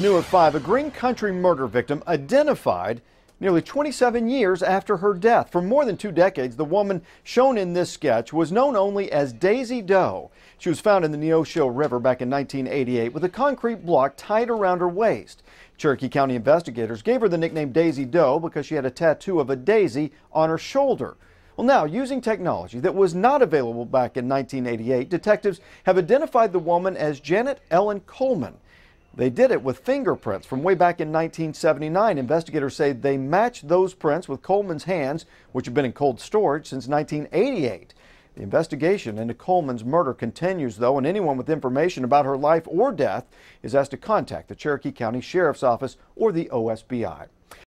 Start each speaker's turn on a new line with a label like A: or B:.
A: New at 5, a Green Country murder victim identified nearly 27 years after her death. For more than two decades, the woman shown in this sketch was known only as Daisy Doe. She was found in the Neosho River back in 1988 with a concrete block tied around her waist. Cherokee County investigators gave her the nickname Daisy Doe because she had a tattoo of a daisy on her shoulder. Well, now, using technology that was not available back in 1988, detectives have identified the woman as Janet Ellen Coleman. They did it with fingerprints from way back in 1979. Investigators say they matched those prints with Coleman's hands, which have been in cold storage since 1988. The investigation into Coleman's murder continues, though, and anyone with information about her life or death is asked to contact the Cherokee County Sheriff's Office or the OSBI.